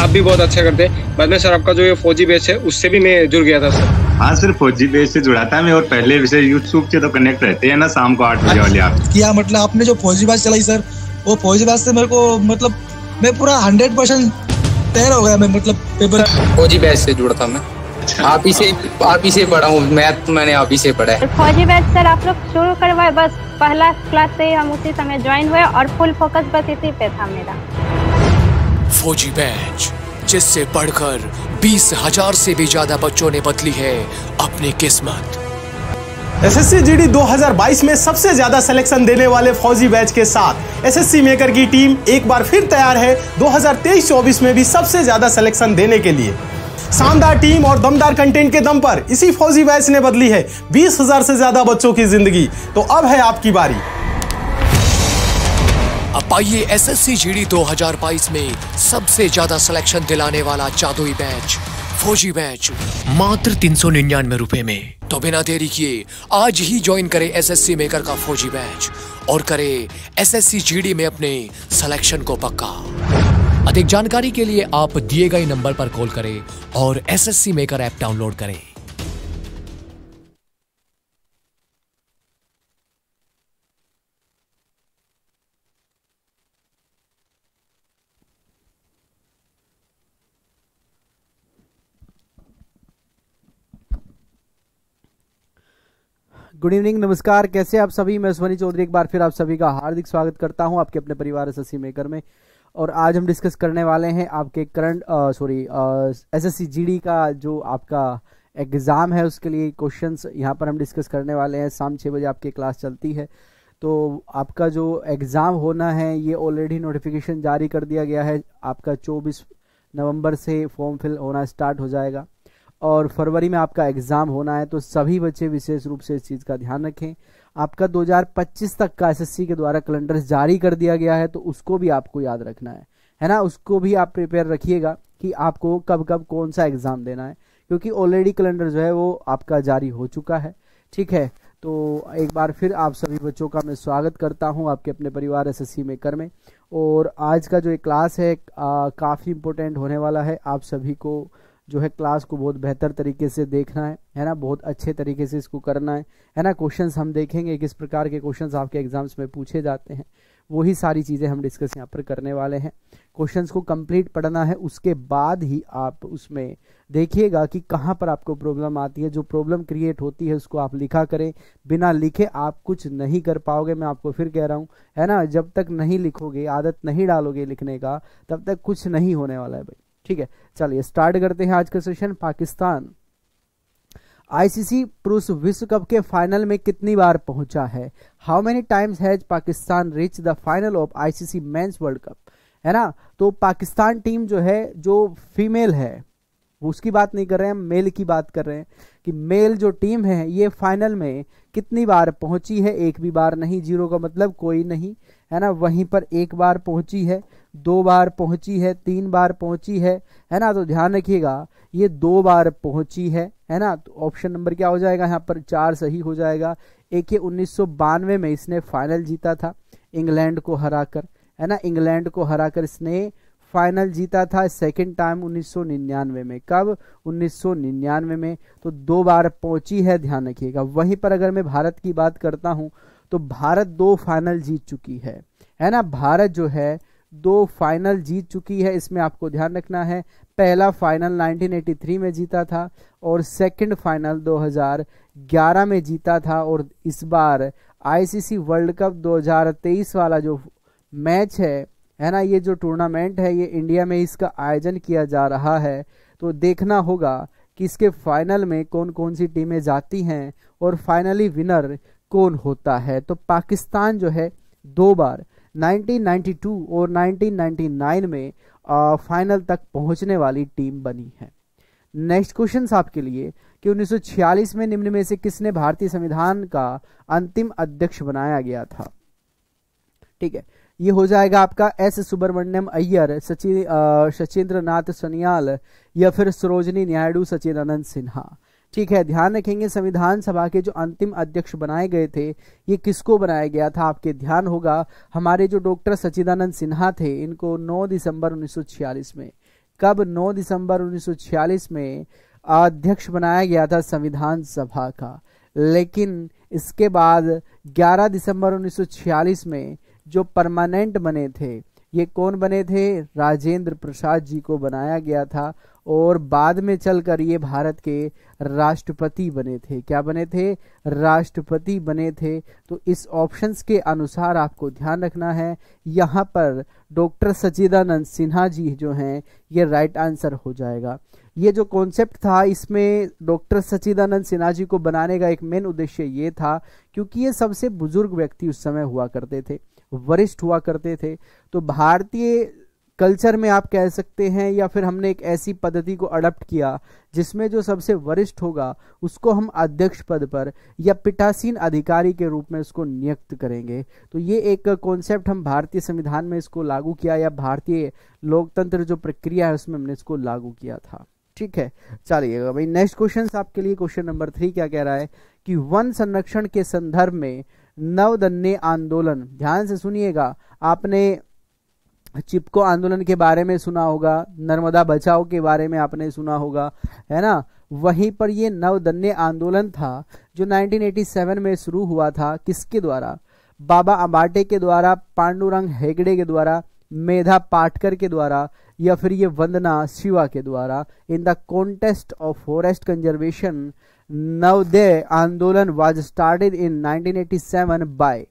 आप भी बहुत अच्छा करते हैं बाद में सर आपका जो ये फौजी बेस है उससे भी मैं जुड़ गया था सर हाँ सर फौजी बेस से जुड़ा था मैं और पहले यूट्यूब से तो कनेक्ट रहते हैं ना शाम को आठ बजे अच्छा, वाले आप क्या मतलब आपने जो फौजी बाज चलाई सर वो फौजी बाज से मेरे को मतलब मैं पूरा हंड्रेड परसेंट तैयार हो गया मैं मतलब पेपर फौजी बैच से जुड़ा था मैं अच्छा। आप ही से आप ही से पढ़ा हूँ मैथ तो, मैंने आप ही से पढ़ा है फौजी बैच सर आप लोग शुरू करवाए बस पहला क्लास से ही हम उसी समय ज्वाइन हुए और फुल फोकस बस इसी पे था मेरा फौजी बैच जिससे पढ़कर बीस हजार से भी ज्यादा बच्चों ने बदली है अपनी किस्मत एसएससी जीडी 2022 में सबसे ज्यादा सिलेक्शन देने वाले फौजी बैच के साथ एसएससी मेकर की टीम एक बार फिर तैयार है 2023-24 में भी सबसे ज्यादा सिलेक्शन देने के लिए शानदार टीम और दमदार कंटेंट के दम पर इसी फौजी बैच ने बदली है बीस हजार से ज्यादा बच्चों की जिंदगी तो अब है आपकी बारी अब पाइए दो हजार बाईस में सबसे ज्यादा सिलेक्शन दिलाने वाला जादुई बैच फौजी बैच मात्र तीन सौ निन्यानवे रूपए में तो बिना देरी किए आज ही ज्वाइन करें सी मेकर का फौजी बैच और करें जी डी में अपने सिलेक्शन को पक्का अधिक जानकारी के लिए आप दिए गए नंबर पर कॉल करें और S S C maker app download करें गुड इवनिंग नमस्कार कैसे आप सभी मैं सुनी चौधरी एक बार फिर आप सभी का हार्दिक स्वागत करता हूं आपके अपने परिवार एस मेकर में और आज हम डिस्कस करने वाले हैं आपके current sorry S S C का जो आपका एग्ज़ाम है उसके लिए क्वेश्चन यहाँ पर हम डिस्कस करने वाले हैं शाम छः बजे आपकी क्लास चलती है तो आपका जो एग्ज़ाम होना है ये ऑलरेडी नोटिफिकेशन जारी कर दिया गया है आपका चौबीस नवम्बर से फॉर्म फिल होना स्टार्ट हो जाएगा और फरवरी में आपका एग्ज़ाम होना है तो सभी बच्चे विशेष रूप से इस चीज़ का ध्यान रखें आपका 2025 तक का एसएससी के द्वारा कैलेंडर जारी कर दिया गया है तो उसको भी आपको याद रखना है है ना उसको भी आप प्रिपेयर रखिएगा कि आपको कब कब कौन सा एग्ज़ाम देना है क्योंकि ऑलरेडी कैलेंडर जो है वो आपका जारी हो चुका है ठीक है तो एक बार फिर आप सभी बच्चों का मैं स्वागत करता हूं आपके अपने परिवार एस एस मेकर में और आज का जो एक क्लास है काफ़ी इम्पोर्टेंट होने वाला है आप सभी को जो है क्लास को बहुत बेहतर तरीके से देखना है है ना बहुत अच्छे तरीके से इसको करना है है ना क्वेश्चंस हम देखेंगे किस प्रकार के क्वेश्चंस आपके एग्जाम्स में पूछे जाते हैं वही सारी चीज़ें हम डिस्कस यहाँ पर करने वाले हैं क्वेश्चंस को कंप्लीट पढ़ना है उसके बाद ही आप उसमें देखिएगा कि कहाँ पर आपको प्रॉब्लम आती है जो प्रॉब्लम क्रिएट होती है उसको आप लिखा करें बिना लिखे आप कुछ नहीं कर पाओगे मैं आपको फिर कह रहा हूँ है ना जब तक नहीं लिखोगे आदत नहीं डालोगे लिखने का तब तक कुछ नहीं होने वाला है भाई ठीक है चलिए स्टार्ट करते हैं आज का सेशन पाकिस्तान आईसीसी पुरुष विश्व कप के फाइनल में कितनी बार पहुंचा है how many times has Pakistan reach the final of ICC men's world cup है ना तो पाकिस्तान टीम जो है जो फीमेल है उसकी बात नहीं कर रहे हैं मेल की बात कर रहे हैं कि मेल जो टीम है ये फाइनल में कितनी बार पहुंची है एक भी बार नहीं जीरो का मतलब कोई नहीं है ना वहीं पर एक बार पहुंची है दो बार पहुंची है तीन बार पहुंची है है ना तो ध्यान रखिएगा ये दो बार पहुंची है है ना तो ऑप्शन नंबर क्या हो जाएगा यहाँ पर चार सही हो जाएगा एक ये उन्नीस में इसने फाइनल जीता था इंग्लैंड को हराकर है ना इंग्लैंड को हराकर इसने फाइनल जीता था सेकेंड टाइम 1999 में कब 1999 में तो दो बार पहुंची है ध्यान रखिएगा वहीं पर अगर मैं भारत की बात करता हूं तो भारत दो फाइनल जीत चुकी है है ना भारत जो है दो फाइनल जीत चुकी है इसमें आपको ध्यान रखना है पहला फाइनल 1983 में जीता था और सेकंड फाइनल 2011 में जीता था और इस बार आईसीसी वर्ल्ड कप 2023 वाला जो मैच है है ना ये जो टूर्नामेंट है ये इंडिया में इसका आयोजन किया जा रहा है तो देखना होगा कि इसके फाइनल में कौन कौन सी टीमें जाती हैं और फाइनली विनर कौन होता है तो पाकिस्तान जो है दो बार 1992 और 1999 में आ, फाइनल तक पहुंचने वाली टीम बनी है नेक्स्ट क्वेश्चन आपके लिए कि 1946 में निम्न में से किसने भारतीय संविधान का अंतिम अध्यक्ष बनाया गया था ठीक है ये हो जाएगा आपका एस सुब्रमण्यम अय्यर सचिन सचिंद्र नाथ सनियाल या फिर सरोजनी नायडू सचिदानंद सिन्हा ठीक है ध्यान रखेंगे संविधान सभा के जो अंतिम अध्यक्ष बनाए गए थे ये किसको बनाया गया था आपके ध्यान होगा हमारे जो डॉक्टर सचिदानंद सिन्हा थे इनको 9 दिसंबर 1946 में कब 9 दिसंबर 1946 में अध्यक्ष बनाया गया था संविधान सभा का लेकिन इसके बाद 11 दिसंबर 1946 में जो परमानेंट बने थे ये कौन बने थे राजेंद्र प्रसाद जी को बनाया गया था और बाद में चलकर ये भारत के राष्ट्रपति बने थे क्या बने थे राष्ट्रपति बने थे तो इस ऑप्शंस के अनुसार आपको ध्यान रखना है यहाँ पर डॉक्टर सचिदानंद सिन्हा जी जो हैं ये राइट आंसर हो जाएगा ये जो कॉन्सेप्ट था इसमें डॉक्टर सचिदानंद सिन्हा जी को बनाने का एक मेन उद्देश्य ये था क्योंकि ये सबसे बुजुर्ग व्यक्ति उस समय हुआ करते थे वरिष्ठ हुआ करते थे तो भारतीय कल्चर में आप कह सकते हैं या फिर हमने एक ऐसी पद्धति को अडप्ट किया जिसमें जो सबसे वरिष्ठ होगा उसको हम अध्यक्ष पद पर या पिटासीन अधिकारी के रूप में उसको नियुक्त करेंगे तो ये एक कॉन्सेप्ट हम भारतीय संविधान में इसको लागू किया या भारतीय लोकतंत्र जो प्रक्रिया है उसमें हमने इसको लागू किया था ठीक है चलिएगा भाई नेक्स्ट क्वेश्चन आपके लिए क्वेश्चन नंबर थ्री क्या कह रहा है कि वन संरक्षण के संदर्भ में नवदन्य आंदोलन ध्यान से सुनिएगा आपने चिपको आंदोलन के बारे में सुना होगा नर्मदा बचाओ के बारे में आपने सुना होगा है ना वहीं पर ये नवदन्य आंदोलन था जो 1987 में शुरू हुआ था किसके द्वारा बाबा अंबाटे के द्वारा पांडुरंग हेगड़े के द्वारा मेधा पाटकर के द्वारा या फिर ये वंदना शिवा के द्वारा in the contest of forest conservation Navdanya आंदोलन वाज स्टार्टेड इन 1987 बाय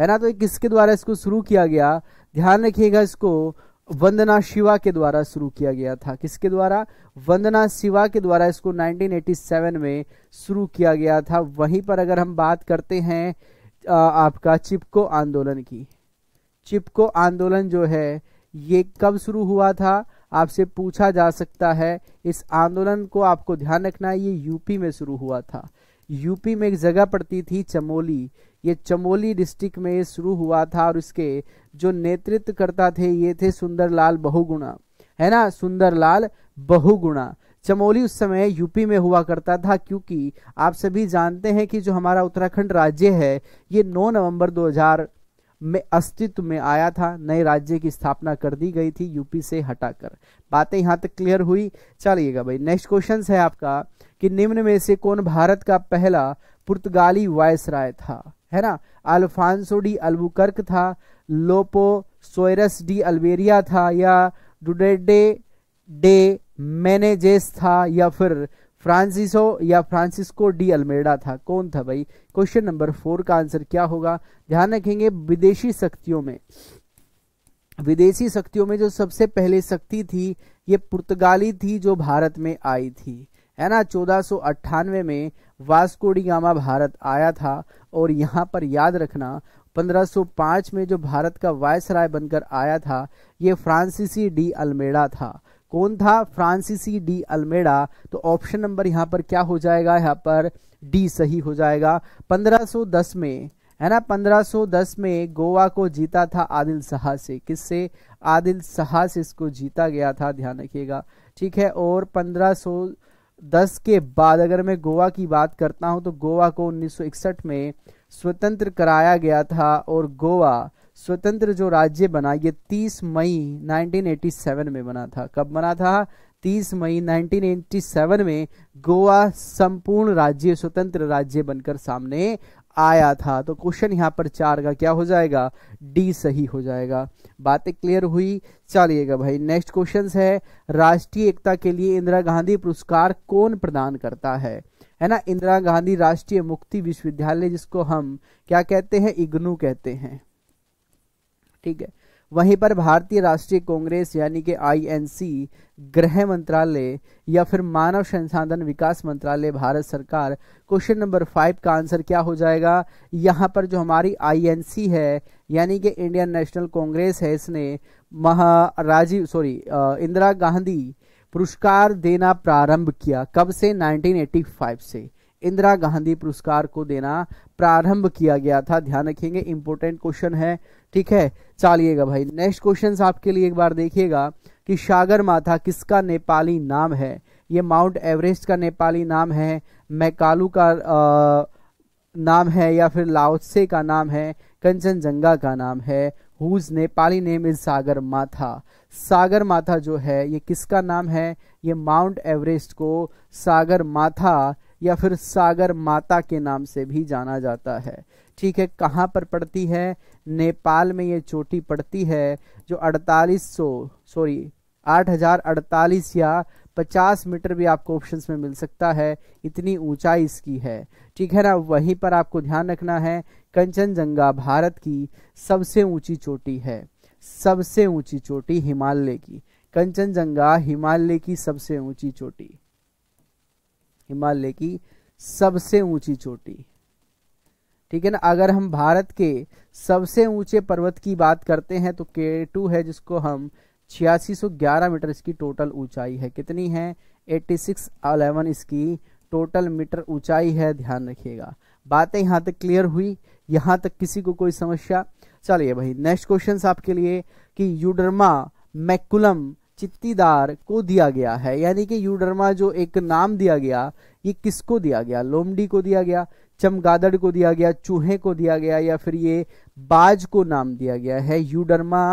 है ना तो किसके द्वारा इसको शुरू किया गया ध्यान रखिएगा इसको वंदना शिवा के द्वारा शुरू किया गया था किसके द्वारा वंदना शिवा के द्वारा इसको 1987 में शुरू किया गया था वहीं पर अगर हम बात करते हैं आपका चिपको आंदोलन की चिपको आंदोलन जो है ये कब शुरू हुआ था आपसे पूछा जा सकता है इस आंदोलन को आपको ध्यान रखना है ये यूपी में शुरू हुआ था यूपी में एक जगह पड़ती थी चमोली ये चमोली डिस्ट्रिक्ट में शुरू हुआ था और इसके जो नेतृत्व करता थे ये थे सुंदरलाल बहुगुणा है ना सुंदरलाल बहुगुणा चमोली उस समय यूपी में हुआ करता था क्योंकि आप सभी जानते हैं कि जो हमारा उत्तराखंड राज्य है ये 9 नवंबर में अस्तित्व में आया था नए राज्य की स्थापना कर दी गई थी यूपी से हटाकर बातें यहाँ तक क्लियर हुई चलिएगा भाई नेक्स्ट क्वेश्चन है आपका कि निम्न में से कौन भारत का पहला पुर्तगाली राय था है ना अल्फांसो डी अल्बुकर्क था लोपो सोयरस डी अल्बेरिया था या डुडेडे डे मैनेजेस था या फिर फ्रांसिसो या फ्रांसिस्को डी अल्मेडा था कौन था भाई क्वेश्चन नंबर फोर का आंसर क्या होगा ध्यान रखेंगे विदेशी शक्तियों में विदेशी शक्तियों में जो सबसे पहले शक्ति थी ये पुर्तगाली थी जो भारत में आई थी है ना चौदह में वास्को डी भारत आया था और यहाँ पर याद रखना 1505 में जो भारत का वायसराय बनकर आया था ये फ्रांसिसी डी अल्मेडा था कौन था फ्रांसिसी डी अल्मेडा तो ऑप्शन नंबर यहाँ पर क्या हो जाएगा यहाँ पर डी सही हो जाएगा 1510 में है ना 1510 में गोवा को जीता था आदिल शाह से किससे आदिल शाह से इसको जीता गया था ध्यान रखिएगा ठीक है और 1510 के बाद अगर मैं गोवा की बात करता हूं तो गोवा को 1961 में स्वतंत्र कराया गया था और गोवा स्वतंत्र जो राज्य बना ये 30 मई 1987 में बना था कब बना था 30 मई 1987 में गोवा संपूर्ण राज्य स्वतंत्र राज्य बनकर सामने आया था तो क्वेश्चन यहाँ पर चार का क्या हो जाएगा डी सही हो जाएगा बातें क्लियर हुई चलिएगा भाई नेक्स्ट क्वेश्चन है राष्ट्रीय एकता के लिए इंदिरा गांधी पुरस्कार कौन प्रदान करता है है ना इंदिरा गांधी राष्ट्रीय मुक्ति विश्वविद्यालय जिसको हम क्या कहते हैं इग्नू कहते हैं ठीक है वहीं पर भारतीय राष्ट्रीय कांग्रेस यानी कि आईएनसी गृह मंत्रालय या फिर मानव संसाधन विकास मंत्रालय भारत सरकार क्वेश्चन नंबर फाइव का आंसर क्या हो जाएगा यहाँ पर जो हमारी आईएनसी है यानी कि इंडियन नेशनल कांग्रेस है इसने महा राजीव सॉरी इंदिरा गांधी पुरस्कार देना प्रारंभ किया कब से 1985 से इंदिरा गांधी पुरस्कार को देना प्रारंभ किया गया था ध्यान रखेंगे इंपोर्टेंट क्वेश्चन है ठीक है चलिएगा भाई नेक्स्ट क्वेश्चन आपके लिए एक बार देखिएगा कि सागर माथा किसका नेपाली नाम है ये माउंट एवरेस्ट का नेपाली नाम है मैकालू का आ, नाम है या फिर लाओसे का नाम है कंचनजंगा का नाम है whose Nepali name is Sagarmatha सागर माथा जो है ये किसका नाम है ये माउंट एवरेस्ट को सागर माथा या फिर सागर माता के नाम से भी जाना जाता है ठीक है कहाँ पर पड़ती है नेपाल में ये चोटी पड़ती है जो 4800 सॉरी 8048 या 50 मीटर भी आपको ऑप्शंस में मिल सकता है इतनी ऊंचाई इसकी है ठीक है ना वहीं पर आपको ध्यान रखना है कंचनजंगा भारत की सबसे ऊंची चोटी है सबसे ऊंची चोटी हिमालय की कंचनजंगा हिमालय की सबसे ऊंची चोटी हिमालय की सबसे ऊंची चोटी ठीक है ना अगर हम भारत के सबसे ऊंचे पर्वत की बात करते हैं तो के टू है जिसको हम छियासी मीटर इसकी टोटल ऊंचाई है कितनी है एट्टी सिक्स अलेवन इसकी टोटल मीटर ऊंचाई है ध्यान रखिएगा बातें यहाँ तक क्लियर हुई यहाँ तक किसी को कोई समस्या चलिए भाई नेक्स्ट क्वेश्चन आपके लिए कि यूडर्मा मैकुलम चित्तीदार को दिया गया है यानी कि यूडर्मा जो एक नाम दिया गया ये किसको दिया गया लोमडी को दिया गया चमगादड़ को दिया गया चूहे को दिया गया या फिर ये बाज को नाम दिया गया है यूडर्मा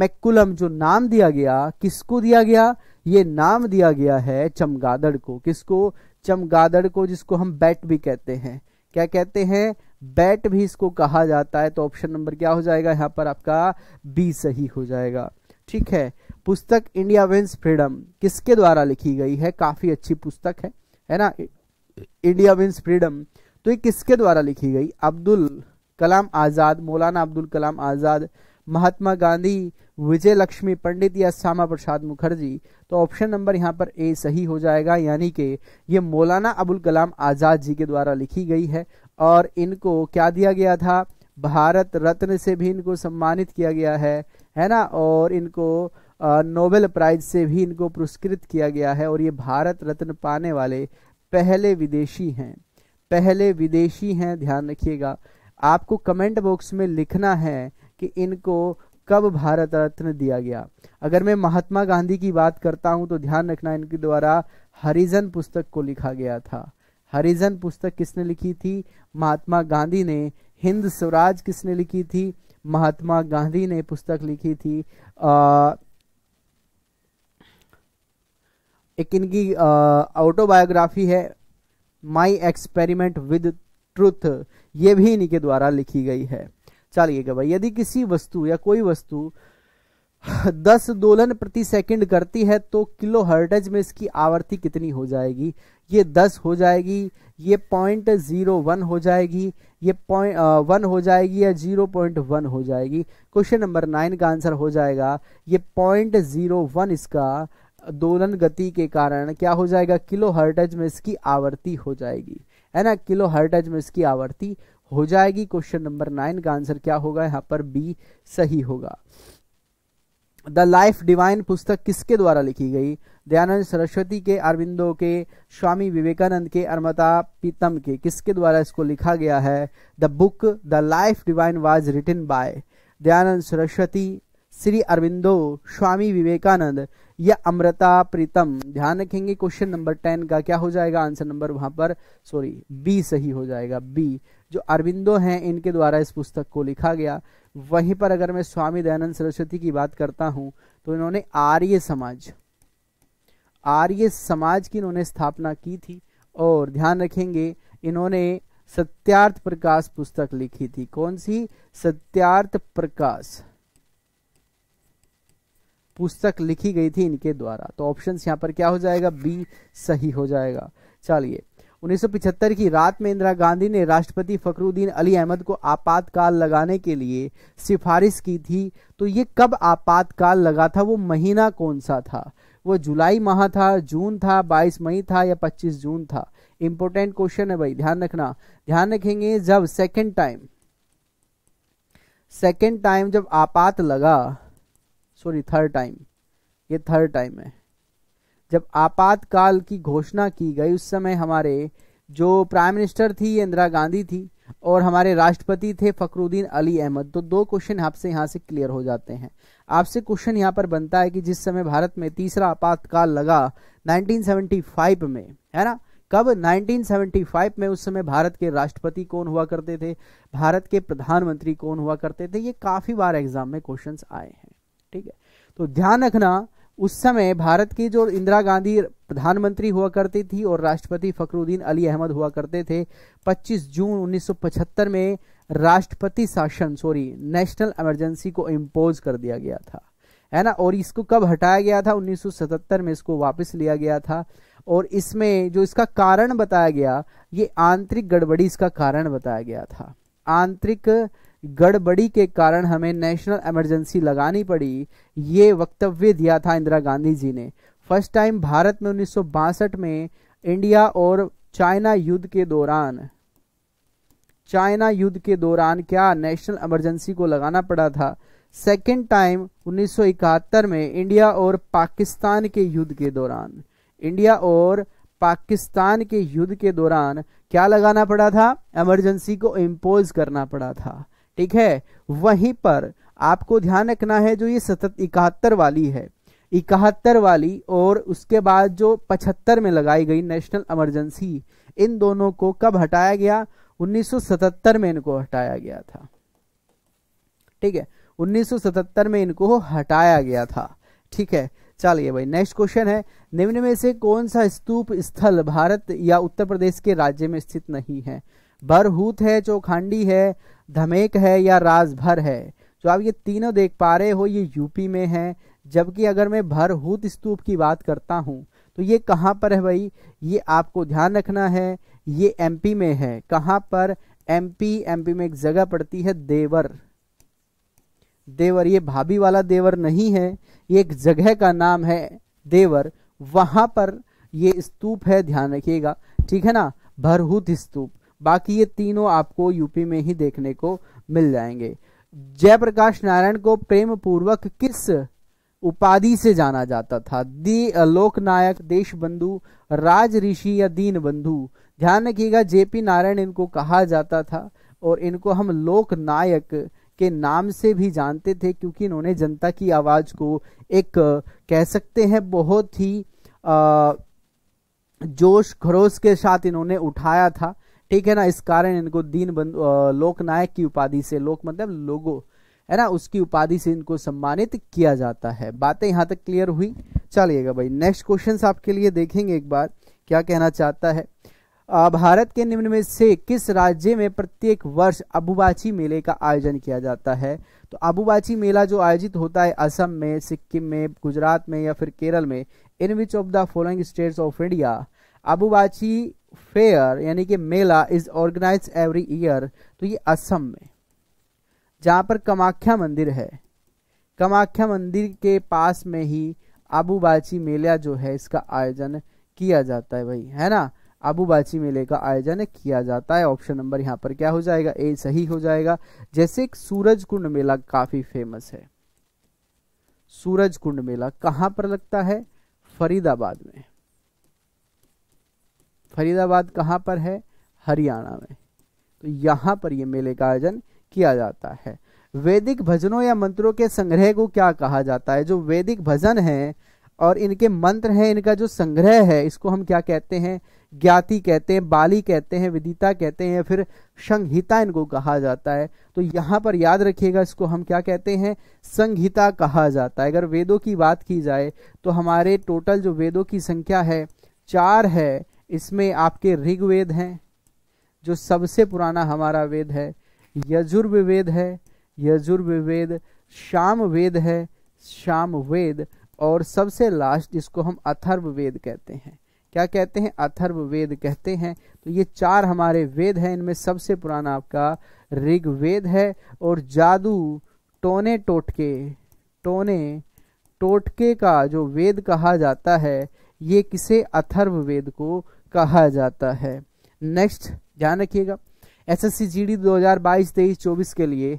मैकुलम जो नाम दिया गया किसको दिया गया ये नाम दिया गया है चमगादड़ को किसको चमगादड़ को जिसको हम बैट भी कहते हैं क्या कहते हैं बैट भी इसको कहा जाता है तो ऑप्शन नंबर क्या हो जाएगा यहाँ पर आपका बी सही हो जाएगा ठीक है पुस्तक इंडिया विंस फ्रीडम किसके द्वारा लिखी गई है काफी अच्छी पुस्तक है है ना इंडिया विंस फ्रीडम तो ये किसके द्वारा लिखी गई अब्दुल कलाम आजाद मौलाना अब्दुल कलाम आजाद महात्मा गांधी विजय लक्ष्मी पंडित या श्यामा प्रसाद मुखर्जी तो ऑप्शन नंबर यहाँ पर ए सही हो जाएगा यानी कि ये मौलाना अबुल कलाम आज़ाद जी के द्वारा लिखी गई है और इनको क्या दिया गया था भारत रत्न से भी इनको सम्मानित किया गया है है ना और इनको नोबेल प्राइज से भी इनको पुरस्कृत किया गया है और ये भारत रत्न पाने वाले पहले विदेशी हैं पहले विदेशी हैं ध्यान रखिएगा आपको कमेंट बॉक्स में लिखना है कि इनको कब भारत रत्न दिया गया अगर मैं महात्मा गांधी की बात करता हूं तो ध्यान रखना इनके द्वारा हरिजन पुस्तक को लिखा गया था हरिजन पुस्तक किसने लिखी थी महात्मा गांधी ने हिंद स्वराज किसने लिखी थी महात्मा गांधी ने पुस्तक लिखी थी आ, एक इनकी ऑटोबायोग्राफी है माई एक्सपेरिमेंट विद ट्रुथ ये भी इन्हीं के द्वारा लिखी गई है चलिए भाई यदि किसी वस्तु या कोई वस्तु दस दोलन प्रति सेकंड करती है तो किलो हर्टेज में इसकी आवृत्ति कितनी हो जाएगी ये दस हो जाएगी ये पॉइंट ज़ीरो वन हो जाएगी ये पॉइंट वन हो जाएगी या जीरो पॉइंट वन हो जाएगी क्वेश्चन नंबर नाइन का आंसर हो जाएगा ये पॉइंट ज़ीरो वन इसका दोलन गति के कारण क्या हो जाएगा किलो हर्टज में इसकी आवर्ती हो जाएगी है ना किलो हर्टज में इसकी आवर्ती हो जाएगी क्वेश्चन नंबर नाइन का आंसर क्या होगा यहाँ पर बी सही होगा द लाइफ डिवाइन पुस्तक किसके द्वारा लिखी गई दयानंद सरस्वती के अरविंदो के स्वामी विवेकानंद के अर्मता पीतम के किसके द्वारा इसको लिखा गया है the book the life divine was written by Dayanand Saraswati Shri Aurobindo Swami Vivekananda या अमृता प्रीतम ध्यान रखेंगे क्वेश्चन नंबर टेन का क्या हो जाएगा आंसर नंबर वहां पर सॉरी बी सही हो जाएगा बी जो अरविंदो हैं इनके द्वारा इस पुस्तक को लिखा गया वहीं पर अगर मैं स्वामी दयानंद सरस्वती की बात करता हूं तो इन्होंने आर्य समाज आर्य समाज की इन्होंने स्थापना की थी और ध्यान रखेंगे इन्होंने सत्यार्थ प्रकाश पुस्तक लिखी थी कौन सी सत्यार्थ प्रकाश पुस्तक लिखी गई थी इनके द्वारा तो ऑप्शन यहाँ पर क्या हो जाएगा बी सही हो जाएगा चलिए 1975 की रात में इंदिरा गांधी ने राष्ट्रपति फकरुद्दीन अली अहमद को आपातकाल लगाने के लिए सिफारिश की थी तो ये कब आपातकाल लगा था वो महीना कौन सा था वो जुलाई माह था जून था 22 मई था या 25 जून था इंपॉर्टेंट क्वेश्चन है भाई ध्यान रखना ध्यान रखेंगे जब सेकेंड टाइम सेकेंड टाइम जब आपात लगा सॉरी थर्ड टाइम ये थर्ड टाइम है जब आपातकाल की घोषणा की गई उस समय हमारे जो प्राइम मिनिस्टर थी इंदिरा गांधी थी और हमारे राष्ट्रपति थे फखरुद्दीन अली अहमद तो दो क्वेश्चन आपसे यहाँ से क्लियर हो जाते हैं आपसे क्वेश्चन यहाँ पर बनता है कि जिस समय भारत में तीसरा आपातकाल लगा 1975 में है ना कब 1975 में उस समय भारत के राष्ट्रपति कौन हुआ करते थे भारत के प्रधानमंत्री कौन हुआ करते थे ये काफी बार एग्जाम में क्वेश्चन आए हैं ठीक है तो ध्यान रखना उस समय भारत की जो इंदिरा गांधी प्रधानमंत्री हुआ करती थी और राष्ट्रपति फखरुद्दीन अली अहमद हुआ करते थे 25 जून 1975 में राष्ट्रपति शासन सॉरी नेशनल इमरजेंसी को इम्पोज कर दिया गया था है ना और इसको कब हटाया गया था 1977 में इसको वापस लिया गया था और इसमें जो इसका कारण बताया गया ये आंतरिक गड़बड़ी इसका कारण बताया गया था आंतरिक गड़बड़ी के कारण हमें नेशनल इमरजेंसी लगानी पड़ी ये वक्तव्य दिया था इंदिरा गांधी जी ने फर्स्ट टाइम भारत में उन्नीस में इंडिया और चाइना युद्ध के दौरान चाइना युद्ध के दौरान क्या नेशनल इमरजेंसी को लगाना पड़ा था सेकेंड टाइम 1971 में इंडिया और पाकिस्तान के युद्ध के दौरान इंडिया और पाकिस्तान के युद्ध के दौरान क्या लगाना पड़ा था इमरजेंसी को इम्पोज करना पड़ा था ठीक है वहीं पर आपको ध्यान रखना है जो ये सतत इकहत्तर वाली है इकहत्तर वाली और उसके बाद जो पचहत्तर में लगाई गई नेशनल इमरजेंसी इन दोनों को कब हटाया गया 1977 में इनको हटाया गया था ठीक है 1977 में इनको हटाया गया था ठीक है चलिए भाई नेक्स्ट क्वेश्चन है निम्न में से कौन सा स्तूप स्थल भारत या उत्तर प्रदेश के राज्य में स्थित नहीं है भरहूत है चौखांडी है धमेक है या राजभर है जो आप ये तीनों देख पा रहे हो ये यूपी में है जबकि अगर मैं भरहूत स्तूप की बात करता हूँ तो ये कहाँ पर है भाई ये आपको ध्यान रखना है ये एमपी में है कहाँ पर एमपी एमपी में एक जगह पड़ती है देवर देवर ये भाभी वाला देवर नहीं है ये एक जगह का नाम है देवर वहां पर ये स्तूप है ध्यान रखिएगा ठीक है ना भरहूत स्तूप बाकी ये तीनों आपको यूपी में ही देखने को मिल जाएंगे जयप्रकाश नारायण को प्रेम पूर्वक किस उपाधि से जाना जाता था दी लोकनायक देश बंधु राज ऋषि या दीन बंधु ध्यान रखिएगा जेपी नारायण इनको कहा जाता था और इनको हम लोकनायक के नाम से भी जानते थे क्योंकि इन्होंने जनता की आवाज को एक कह सकते हैं बहुत ही जोश खरोश के साथ इन्होंने उठाया था ठीक है ना इस कारण इनको दीन बंधु लोकनायक की उपाधि से लोक मतलब लोगो है ना उसकी उपाधि से इनको सम्मानित किया जाता है बातें यहाँ तक क्लियर हुई चलिएगा भाई नेक्स्ट क्वेश्चन आपके लिए देखेंगे एक बार क्या कहना चाहता है भारत के निम्न में से किस राज्य में प्रत्येक वर्ष अबुबाची मेले का आयोजन किया जाता है तो अबुबाची मेला जो आयोजित होता है असम में सिक्किम में गुजरात में या फिर केरल में in which of the following states of India Ambubachi fair यानी कि मेला इज ऑर्गेनाइज एवरी ईयर तो ये असम में जहाँ पर कमाख्या मंदिर है कमाख्या मंदिर के पास में ही आबूबाची मेला जो है इसका आयोजन किया जाता है भाई है ना आबूबाची मेले का आयोजन किया जाता है ऑप्शन नंबर यहाँ पर क्या हो जाएगा ए सही हो जाएगा जैसे सूरज कुंड मेला काफी फेमस है सूरज कुंड मेला कहाँ पर लगता है फरीदाबाद में फरीदाबाद कहाँ पर है हरियाणा में तो यहाँ पर ये मेले का आयोजन किया जाता है वैदिक भजनों या मंत्रों के संग्रह को क्या कहा जाता है जो वैदिक भजन है और इनके मंत्र हैं इनका जो संग्रह है इसको हम क्या कहते हैं ज्ञाति कहते हैं बाली कहते हैं विदिता कहते हैं या फिर संहिता इनको कहा जाता है तो यहाँ पर याद रखिएगा इसको हम क्या कहते हैं संहिता कहा जाता है अगर वेदों की बात की जाए तो हमारे टोटल जो वेदों की संख्या है चार है इसमें आपके ऋग्वेद हैं जो सबसे पुराना हमारा वेद है यजुर्वेद है यजुर्वेद श्याम वेद है श्याम वेद और सबसे लास्ट जिसको हम अथर्व वेद कहते हैं क्या कहते हैं अथर्व वेद कहते हैं तो ये चार हमारे वेद हैं इनमें सबसे पुराना आपका ऋग्वेद है और जादू टोने टोटके टोने टोटके का जो वेद कहा जाता है ये किसे अथर्व वेद को कहा जाता है नेक्स्ट ध्यान रखिएगा एसएससी जीडी 2022 23 24 के लिए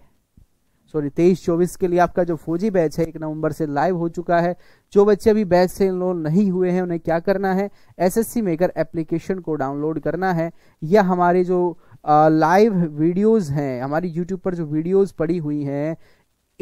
सॉरी तेईस चौबीस के लिए आपका जो फौजी बैच है एक नवंबर से लाइव हो चुका है जो बच्चे अभी बैच से इनरोल नहीं हुए हैं उन्हें क्या करना है एसएससी मेकर एप्लीकेशन को डाउनलोड करना है या हमारे जो लाइव वीडियोस हैं हमारी यूट्यूब पर जो वीडियोस पड़ी हुई हैं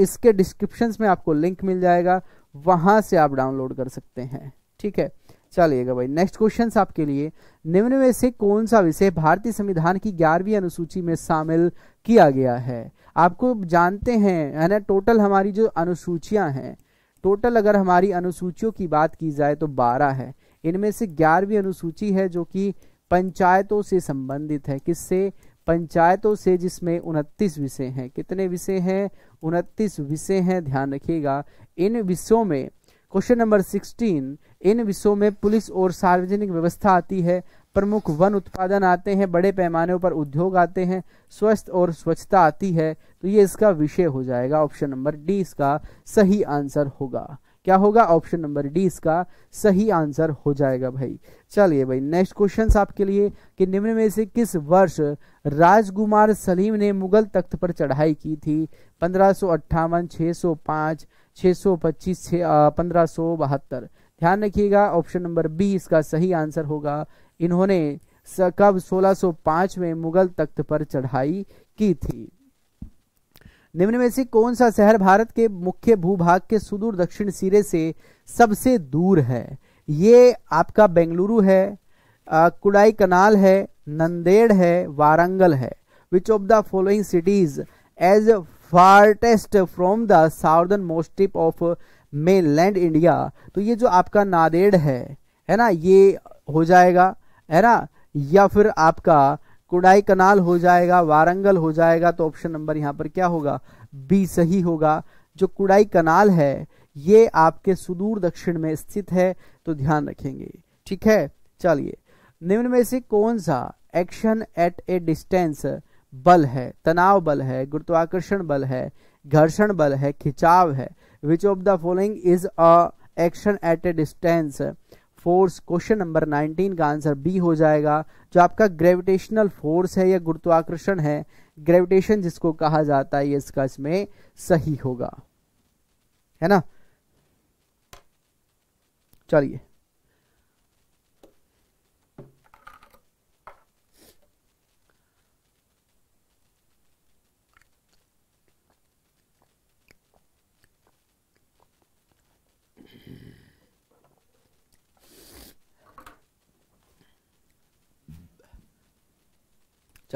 इसके डिस्क्रिप्शन में आपको लिंक मिल जाएगा वहां से आप डाउनलोड कर सकते हैं ठीक है चलिएगा भाई नेक्स्ट क्वेश्चन आपके लिए निम्न में से कौन सा विषय भारतीय संविधान की ग्यारहवीं अनुसूची में शामिल किया गया है आपको जानते हैं है ना टोटल हमारी जो अनुसूचियां हैं टोटल अगर हमारी अनुसूचियों की बात की जाए तो बारह है इनमें से ग्यारहवीं अनुसूची है जो कि पंचायतों से संबंधित है किससे पंचायतों से जिसमें उनतीस विषय हैं कितने विषय हैं उनतीस विषय हैं ध्यान रखिएगा इन विषयों में क्वेश्चन नंबर सिक्सटीन इन विषयों में पुलिस और सार्वजनिक व्यवस्था आती है प्रमुख वन उत्पादन आते हैं बड़े पैमाने पर उद्योग आते हैं स्वस्थ और स्वच्छता आती है तो ये इसका विषय हो जाएगा ऑप्शन नंबर डी इसका सही आंसर होगा क्या होगा ऑप्शन नंबर डी इसका सही आंसर हो जाएगा भाई चलिए भाई नेक्स्ट क्वेश्चन आपके लिए कि निम्न में से किस वर्ष राजकुमार सलीम ने मुगल तख्त पर चढ़ाई की थी पंद्रह सो अट्ठावन छ सौ पांच छह सौ पच्चीस पंद्रह सो बहत्तर ध्यान रखिएगा ऑप्शन नंबर बी इसका सही आंसर होगा इन्होंने कब 1605 में मुगल तख्त पर चढ़ाई की थी निम्न में से कौन सा शहर भारत के मुख्य भूभाग के सुदूर दक्षिण सिरे से सबसे दूर है ये आपका बेंगलुरु है कुडाई कनाल है नंदेड़ है वारंगल है which of the following cities is farthest from the southern most tip of mainland India तो ये जो आपका नादेड़ है है ना ये हो जाएगा है ना या फिर आपका कुडाई कनाल हो जाएगा वारंगल हो जाएगा तो ऑप्शन नंबर यहाँ पर क्या होगा बी सही होगा जो कुडाई कनाल है ये आपके सुदूर दक्षिण में स्थित है तो ध्यान रखेंगे ठीक है चलिए निम्न में से कौन सा एक्शन एट ए डिस्टेंस बल है तनाव बल है गुरुत्वाकर्षण बल है घर्षण बल है खिंचाव है which of the following is a action at a distance force question number 19 का आंसर बी हो जाएगा जो आपका ग्रेविटेशनल फोर्स है या गुरुत्वाकर्षण है ग्रेविटेशन जिसको कहा जाता है ये इसका इसमें सही होगा है ना चलिए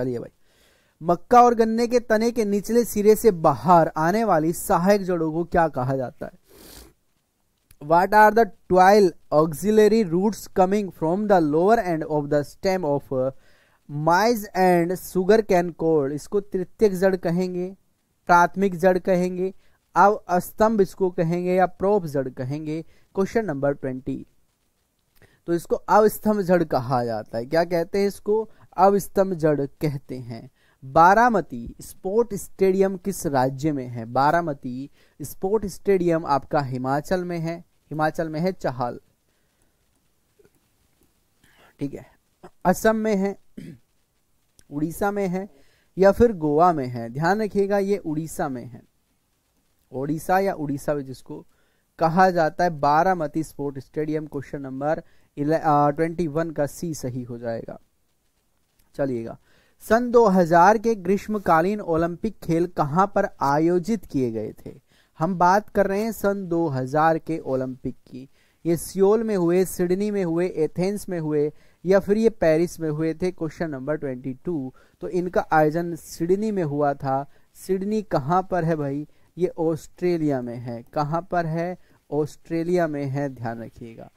चलिए भाई मक्का और गन्ने के तने के निचले सिरे से बाहर आने वाली सहायक जड़ों को क्या कहा जाता है what are the twelve auxiliary roots coming from the lower end of the stem of maize and sugar cane called इसको तृतीयक जड़ कहेंगे प्राथमिक जड़ कहेंगे अब स्तंभ इसको कहेंगे या प्रोप जड़ कहेंगे क्वेश्चन नंबर ट्वेंटी तो इसको अवस्तंभ जड़ कहा जाता है क्या कहते हैं इसको अवस्तंभ जड़ कहते हैं बारामती स्पोर्ट स्टेडियम किस राज्य में है बारामती स्पोर्ट स्टेडियम आपका हिमाचल में है हिमाचल में है चहल ठीक है असम में है उड़ीसा में है या फिर गोवा में है ध्यान रखिएगा ये उड़ीसा में है ओडिशा या उड़ीसा में जिसको कहा जाता है Baramati sport stadium question number twenty one का सी सही हो जाएगा चलिएगा सन 2000 के ग्रीष्मकालीन ओलंपिक खेल कहाँ पर आयोजित किए गए थे हम बात कर रहे हैं सन 2000 के ओलंपिक की ये सियोल में हुए सिडनी में हुए एथेंस में हुए या फिर ये पेरिस में हुए थे क्वेश्चन नंबर 22 तो इनका आयोजन सिडनी में हुआ था सिडनी कहाँ पर है भाई ये ऑस्ट्रेलिया में है कहाँ पर है ऑस्ट्रेलिया में है ध्यान रखिएगा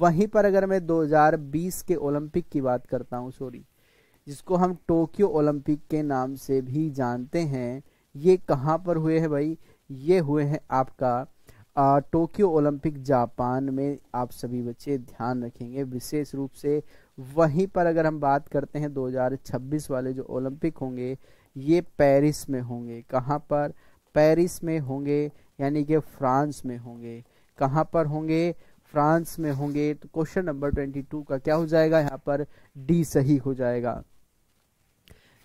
वहीं पर अगर मैं 2020 के ओलंपिक की बात करता हूँ सॉरी जिसको हम टोक्यो ओलंपिक के नाम से भी जानते हैं ये कहाँ पर हुए हैं भाई ये हुए हैं आपका टोक्यो ओलंपिक जापान में आप सभी बच्चे ध्यान रखेंगे विशेष रूप से वहीं पर अगर हम बात करते हैं 2026 वाले जो ओलंपिक होंगे ये पेरिस में होंगे कहाँ पर पेरिस में होंगे यानी कि फ्रांस में होंगे कहाँ पर होंगे फ्रांस में होंगे तो क्वेश्चन नंबर ट्वेंटी टू का क्या हो जाएगा यहाँ पर डी सही हो जाएगा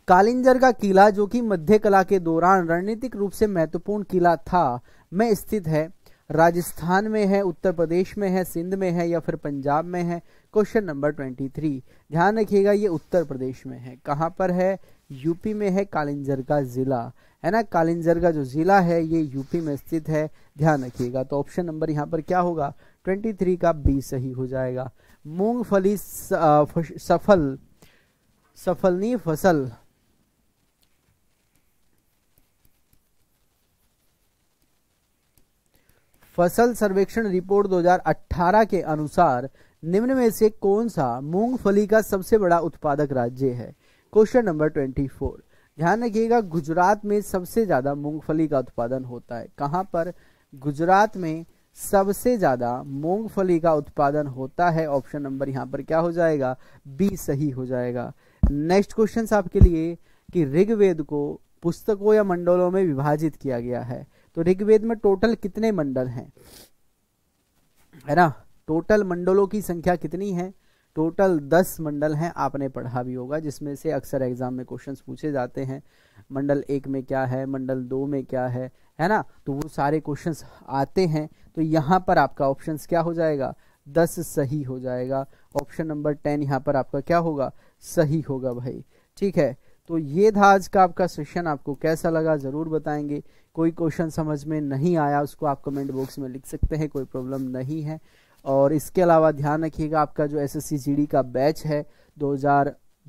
कालिंजर का किला जो कि मध्य कला के दौरान रणनीतिक रूप से महत्वपूर्ण किला था में स्थित है राजस्थान में है उत्तर प्रदेश में है सिंध में है या फिर पंजाब में है क्वेश्चन नंबर ट्वेंटी थ्री ध्यान रखिएगा ये उत्तर प्रदेश में है कहाँ पर है यूपी में है कालिंजर का जिला है ना कालिंजर का जो जिला है ये यूपी में स्थित है ध्यान रखिएगा तो ऑप्शन नंबर यहाँ पर क्या होगा 23 का बी सही हो जाएगा मूंगफली सफल सफलनी फसल फसल सर्वेक्षण रिपोर्ट 2018 के अनुसार निम्न में से कौन सा मूंगफली का सबसे बड़ा उत्पादक राज्य है क्वेश्चन नंबर 24 ध्यान रखिएगा गुजरात में सबसे ज्यादा मूंगफली का उत्पादन होता है कहां पर गुजरात में सबसे ज्यादा मूंगफली का उत्पादन होता है ऑप्शन नंबर यहाँ पर क्या हो जाएगा बी सही हो जाएगा नेक्स्ट क्वेश्चन आपके लिए कि ऋग्वेद को पुस्तकों या मंडलों में विभाजित किया गया है तो ऋग्वेद में टोटल कितने मंडल हैं है ना टोटल मंडलों की संख्या कितनी है टोटल दस मंडल हैं आपने पढ़ा भी होगा जिसमें से अक्सर एग्जाम में क्वेश्चंस पूछे जाते हैं मंडल एक में क्या है मंडल दो में क्या है है ना तो वो सारे क्वेश्चंस आते हैं तो यहाँ पर आपका ऑप्शन क्या हो जाएगा दस सही हो जाएगा ऑप्शन नंबर टेन यहाँ पर आपका क्या होगा सही होगा भाई ठीक है तो ये था आज का आपका सेशन आपको कैसा लगा ज़रूर बताएंगे कोई क्वेश्चन समझ में नहीं आया उसको आप कमेंट बॉक्स में लिख सकते हैं कोई प्रॉब्लम नहीं है और इसके अलावा ध्यान रखिएगा आपका जो एस एस का बैच है दो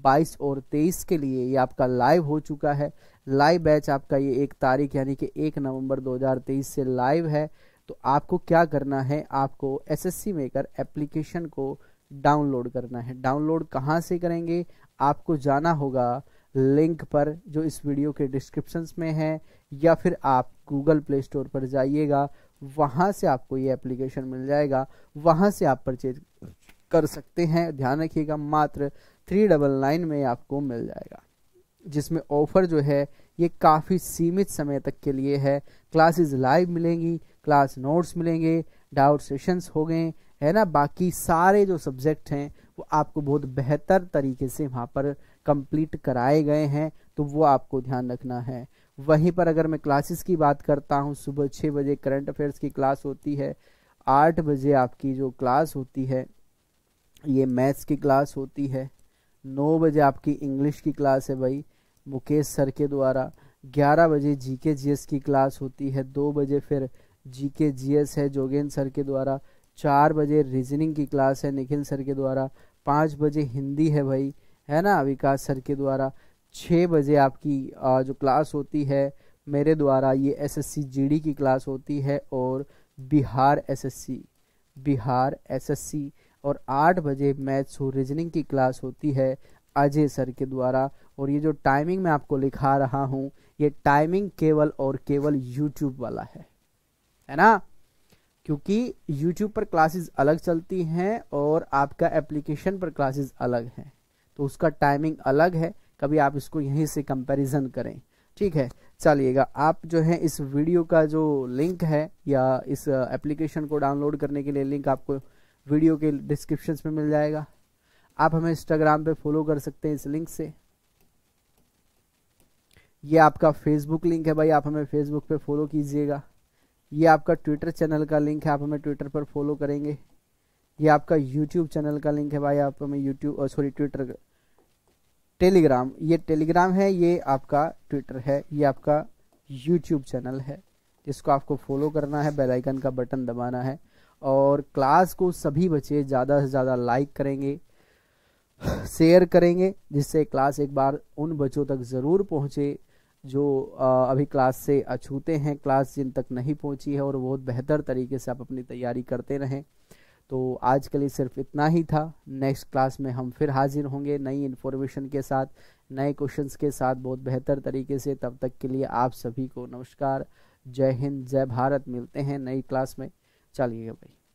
22 और 23 के लिए ये आपका लाइव हो चुका है लाइव बैच आपका ये एक तारीख यानी कि एक नवंबर 2023 से लाइव है तो आपको क्या करना है आपको एसएससी मेकर एप्लीकेशन को डाउनलोड करना है डाउनलोड कहाँ से करेंगे आपको जाना होगा लिंक पर जो इस वीडियो के डिस्क्रिप्शन में है या फिर आप गूगल प्ले स्टोर पर जाइएगा वहाँ से आपको ये एप्लीकेशन मिल जाएगा वहाँ से आप परचेज कर सकते हैं ध्यान रखिएगा मात्र थ्री डबल नाइन में आपको मिल जाएगा जिसमें ऑफ़र जो है ये काफ़ी सीमित समय तक के लिए है क्लासेस लाइव मिलेंगी क्लास नोट्स मिलेंगे डाउट सेशंस हो गए है ना बाकी सारे जो सब्जेक्ट हैं वो आपको बहुत बेहतर तरीके से वहाँ पर कंप्लीट कराए गए हैं तो वो आपको ध्यान रखना है वहीं पर अगर मैं क्लासेस की बात करता हूँ सुबह छः बजे करंट अफेयर्स की क्लास होती है आठ बजे आपकी जो क्लास होती है ये मैथ्स की क्लास होती है नौ बजे आपकी इंग्लिश की क्लास है भाई मुकेश सर के द्वारा 11 बजे जी के जी एस की क्लास होती है दो बजे फिर जी के जी एस है जोगेंद्र सर के द्वारा चार बजे रीजनिंग की क्लास है निखिल सर के द्वारा पाँच बजे हिंदी है भाई है ना विकास सर के द्वारा छः बजे आपकी जो क्लास होती है मेरे द्वारा ये एसएससी जीडी की क्लास होती है और बिहार एसएससी बिहार एसएससी और आठ बजे मैथ्स और रीजनिंग की क्लास होती है अजय सर के द्वारा और ये जो टाइमिंग मैं आपको लिखा रहा हूँ ये टाइमिंग केवल और केवल यूट्यूब वाला है है ना क्योंकि यूट्यूब पर क्लासेस अलग चलती हैं और आपका एप्लीकेशन पर क्लासेस अलग हैं तो उसका टाइमिंग अलग है कभी आप इसको यहीं से कंपैरिजन करें ठीक है चलिएगा आप जो है इस वीडियो का जो लिंक है या इस एप्लीकेशन uh, को डाउनलोड करने के लिए लिंक आपको वीडियो के डिस्क्रिप्शन में मिल जाएगा आप हमें इंस्टाग्राम पे फॉलो कर सकते हैं इस लिंक से ये आपका फेसबुक लिंक है भाई आप हमें फेसबुक पे फॉलो कीजिएगा ये आपका ट्विटर चैनल का लिंक है आप हमें ट्विटर पर फॉलो करेंगे ये आपका यूट्यूब चैनल का लिंक है भाई आप हमें यूट्यूब सॉरी ट्विटर टेलीग्राम ये टेलीग्राम है ये आपका ट्विटर है ये आपका यूट्यूब चैनल है इसको आपको फॉलो करना है बेल आइकन का बटन दबाना है और क्लास को सभी बच्चे ज़्यादा से ज़्यादा लाइक करेंगे शेयर करेंगे जिससे क्लास एक बार उन बच्चों तक ज़रूर पहुँचे जो अभी क्लास से अछूते हैं क्लास जिन तक नहीं पहुंची है और बहुत बेहतर तरीके से आप अपनी तैयारी करते रहें तो आज के लिए सिर्फ इतना ही था नेक्स्ट क्लास में हम फिर हाजिर होंगे नई इन्फॉर्मेशन के साथ नए क्वेश्चंस के साथ बहुत बेहतर तरीके से तब तक के लिए आप सभी को नमस्कार जय हिंद जय भारत मिलते हैं नई क्लास में चलिएगा भाई